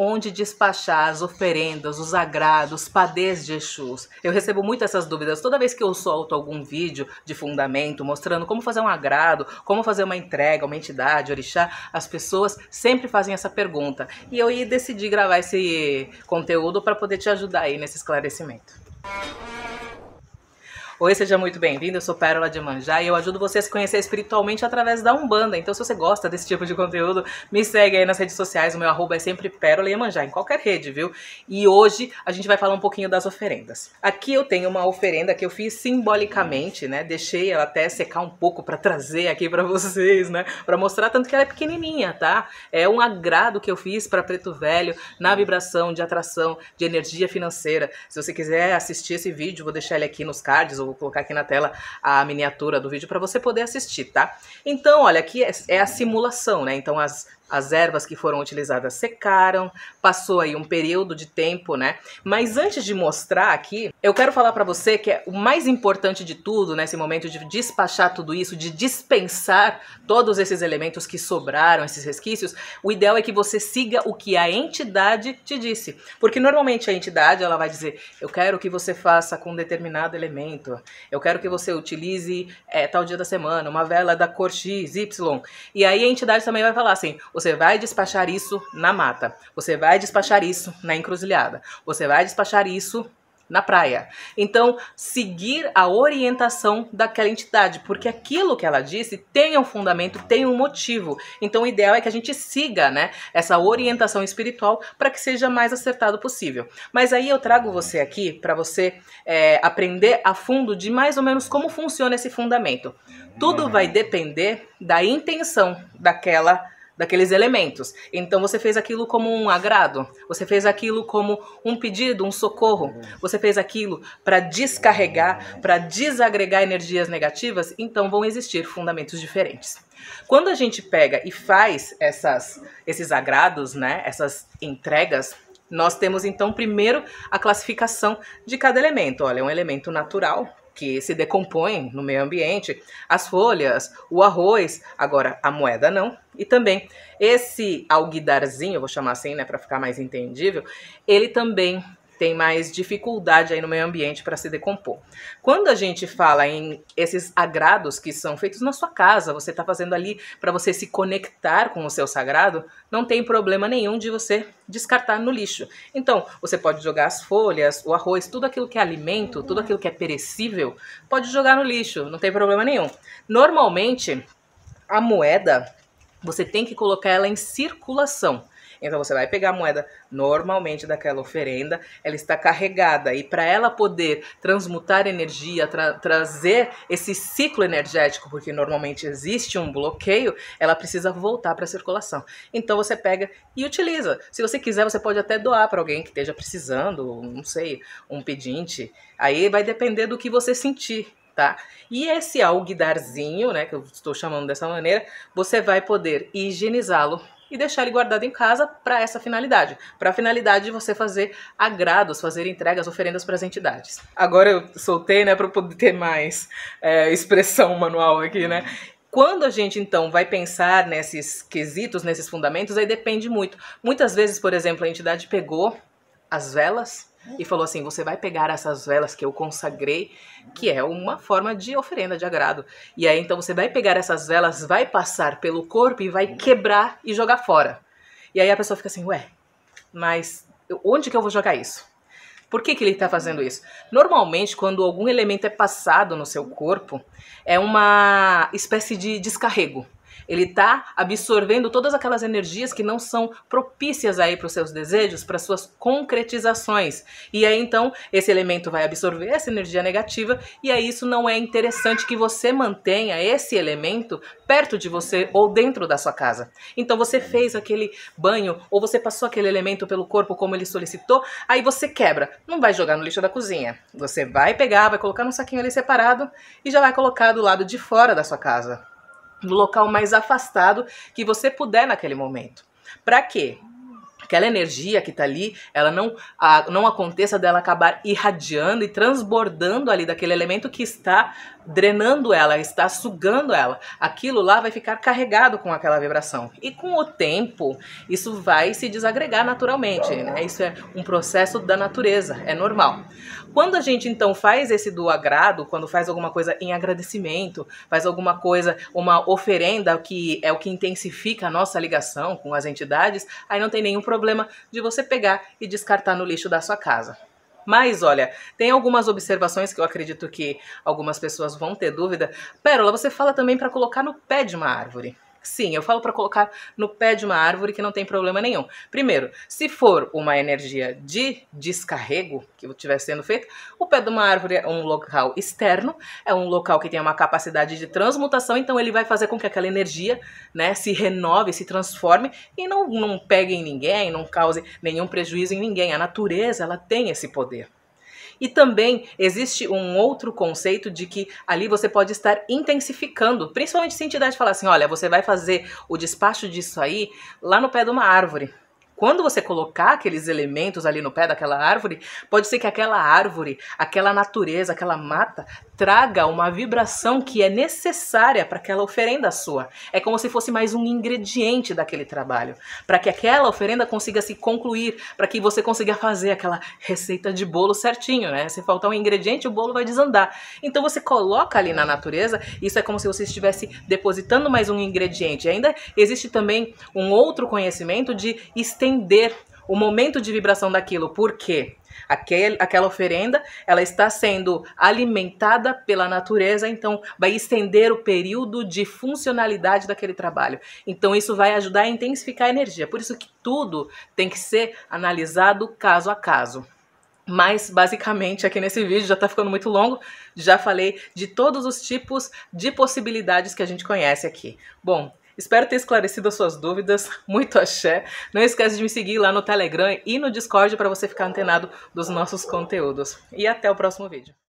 onde despachar as oferendas, os agrados, padês de Exus. Eu recebo muito essas dúvidas. Toda vez que eu solto algum vídeo de fundamento mostrando como fazer um agrado, como fazer uma entrega, uma entidade, orixá, as pessoas sempre fazem essa pergunta. E eu decidi gravar esse conteúdo para poder te ajudar aí nesse esclarecimento. Música Oi, seja muito bem-vindo. Eu sou Pérola de Manjá e eu ajudo você a se conhecer espiritualmente através da Umbanda. Então, se você gosta desse tipo de conteúdo, me segue aí nas redes sociais. O meu arroba é sempre Pérola e Manjá, em qualquer rede, viu? E hoje a gente vai falar um pouquinho das oferendas. Aqui eu tenho uma oferenda que eu fiz simbolicamente, né? Deixei ela até secar um pouco para trazer aqui para vocês, né? Para mostrar tanto que ela é pequenininha, tá? É um agrado que eu fiz para Preto Velho na vibração de atração de energia financeira. Se você quiser assistir esse vídeo, vou deixar ele aqui nos cards ou vou colocar aqui na tela a miniatura do vídeo para você poder assistir, tá? Então, olha, aqui é, é a simulação, né? Então, as, as ervas que foram utilizadas secaram, passou aí um período de tempo, né? Mas antes de mostrar aqui, eu quero falar para você que é o mais importante de tudo, nesse né, momento de despachar tudo isso, de dispensar todos esses elementos que sobraram, esses resquícios, o ideal é que você siga o que a entidade te disse. Porque normalmente a entidade, ela vai dizer, eu quero que você faça com um determinado elemento, vela. Eu quero que você utilize é, tal dia da semana, uma vela da cor X, Y. E aí a entidade também vai falar assim: você vai despachar isso na mata, você vai despachar isso na encruzilhada, você vai despachar isso na praia. Então, seguir a orientação daquela entidade, porque aquilo que ela disse tem um fundamento, tem um motivo. Então, o ideal é que a gente siga, né, essa orientação espiritual para que seja mais acertado possível. Mas aí eu trago você aqui para você é, aprender a fundo de mais ou menos como funciona esse fundamento. Tudo vai depender da intenção daquela entidade daqueles elementos. Então você fez aquilo como um agrado, você fez aquilo como um pedido, um socorro, você fez aquilo para descarregar, para desagregar energias negativas, então vão existir fundamentos diferentes. Quando a gente pega e faz essas, esses agrados, né, essas entregas, nós temos então primeiro a classificação de cada elemento. Olha, é um elemento natural, que se decompõem no meio ambiente, as folhas, o arroz, agora a moeda não. E também esse alguidarzinho, vou chamar assim, né, para ficar mais entendível, ele também tem mais dificuldade aí no meio ambiente para se decompor. Quando a gente fala em esses agrados que são feitos na sua casa, você está fazendo ali para você se conectar com o seu sagrado, não tem problema nenhum de você descartar no lixo. Então, você pode jogar as folhas, o arroz, tudo aquilo que é alimento, tudo aquilo que é perecível, pode jogar no lixo, não tem problema nenhum. Normalmente, a moeda, você tem que colocar ela em circulação. Então você vai pegar a moeda normalmente daquela oferenda, ela está carregada e para ela poder transmutar energia, tra trazer esse ciclo energético, porque normalmente existe um bloqueio, ela precisa voltar para a circulação. Então você pega e utiliza. Se você quiser, você pode até doar para alguém que esteja precisando, não sei, um pedinte. Aí vai depender do que você sentir. Tá? E esse alguidarzinho, né, que eu estou chamando dessa maneira, você vai poder higienizá-lo e deixar ele guardado em casa para essa finalidade, para a finalidade de você fazer agrados, fazer entregas, oferendas para as entidades. Agora eu soltei, né, para poder ter mais é, expressão manual aqui, né? Quando a gente então vai pensar nesses quesitos, nesses fundamentos, aí depende muito. Muitas vezes, por exemplo, a entidade pegou as velas, e falou assim: Você vai pegar essas velas que eu consagrei, que é uma forma de oferenda de agrado. E aí então você vai pegar essas velas, vai passar pelo corpo e vai quebrar e jogar fora. E aí a pessoa fica assim: Ué, mas onde que eu vou jogar isso? Por que, que ele está fazendo isso? Normalmente, quando algum elemento é passado no seu corpo, é uma espécie de descarrego. Ele está absorvendo todas aquelas energias que não são propícias aí para os seus desejos, para suas concretizações. E aí então esse elemento vai absorver essa energia negativa e aí isso não é interessante que você mantenha esse elemento perto de você ou dentro da sua casa. Então você fez aquele banho ou você passou aquele elemento pelo corpo como ele solicitou, aí você quebra. Não vai jogar no lixo da cozinha. Você vai pegar, vai colocar num saquinho ali separado e já vai colocar do lado de fora da sua casa no local mais afastado que você puder naquele momento. Para quê? Aquela energia que está ali, ela não, a, não aconteça dela acabar irradiando e transbordando ali daquele elemento que está drenando ela, está sugando ela. Aquilo lá vai ficar carregado com aquela vibração. E com o tempo, isso vai se desagregar naturalmente. Né? Isso é um processo da natureza, é normal. Quando a gente então faz esse do agrado, quando faz alguma coisa em agradecimento, faz alguma coisa, uma oferenda que é o que intensifica a nossa ligação com as entidades, aí não tem nenhum problema de você pegar e descartar no lixo da sua casa. Mas olha, tem algumas observações que eu acredito que algumas pessoas vão ter dúvida. Pérola, você fala também para colocar no pé de uma árvore. Sim, eu falo para colocar no pé de uma árvore que não tem problema nenhum. Primeiro, se for uma energia de descarrego que estiver sendo feita, o pé de uma árvore é um local externo, é um local que tem uma capacidade de transmutação, então ele vai fazer com que aquela energia né, se renove, se transforme e não, não pegue em ninguém, não cause nenhum prejuízo em ninguém. A natureza ela tem esse poder. E também existe um outro conceito de que ali você pode estar intensificando, principalmente se a entidade falar assim: olha, você vai fazer o despacho disso aí lá no pé de uma árvore. Quando você colocar aqueles elementos ali no pé daquela árvore, pode ser que aquela árvore, aquela natureza, aquela mata traga uma vibração que é necessária para aquela oferenda sua. É como se fosse mais um ingrediente daquele trabalho, para que aquela oferenda consiga se concluir, para que você consiga fazer aquela receita de bolo certinho, né? Se faltar um ingrediente, o bolo vai desandar. Então você coloca ali na natureza, isso é como se você estivesse depositando mais um ingrediente. Ainda existe também um outro conhecimento de estender entender o momento de vibração daquilo, porque aquele, aquela oferenda ela está sendo alimentada pela natureza, então vai estender o período de funcionalidade daquele trabalho. Então isso vai ajudar a intensificar a energia. Por isso que tudo tem que ser analisado caso a caso. Mas basicamente aqui nesse vídeo já está ficando muito longo, já falei de todos os tipos de possibilidades que a gente conhece aqui. Bom, Espero ter esclarecido as suas dúvidas. Muito axé. Não esquece de me seguir lá no Telegram e no Discord para você ficar antenado dos nossos conteúdos. E até o próximo vídeo.